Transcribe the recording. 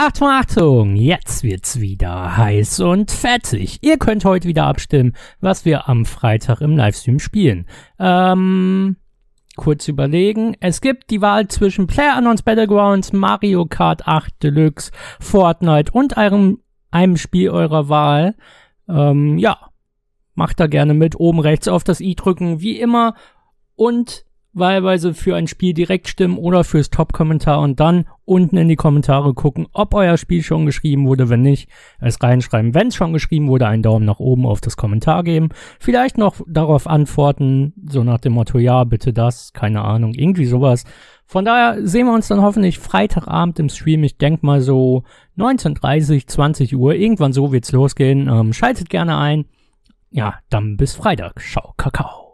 Achtung, Achtung, jetzt wird's wieder heiß und fertig. Ihr könnt heute wieder abstimmen, was wir am Freitag im Livestream spielen. Ähm, kurz überlegen. Es gibt die Wahl zwischen PlayerUnknown's Battlegrounds, Mario Kart 8 Deluxe, Fortnite und einem, einem Spiel eurer Wahl. Ähm, ja, macht da gerne mit. Oben rechts auf das i drücken, wie immer. Und wahlweise für ein Spiel direkt stimmen oder fürs Top-Kommentar und dann unten in die Kommentare gucken, ob euer Spiel schon geschrieben wurde. Wenn nicht, es reinschreiben. Wenn es schon geschrieben wurde, einen Daumen nach oben auf das Kommentar geben. Vielleicht noch darauf antworten, so nach dem Motto, ja, bitte das, keine Ahnung, irgendwie sowas. Von daher sehen wir uns dann hoffentlich Freitagabend im Stream. Ich denke mal so 19.30, 20 Uhr. Irgendwann so wird's losgehen. Ähm, schaltet gerne ein. Ja, dann bis Freitag. Ciao, Kakao.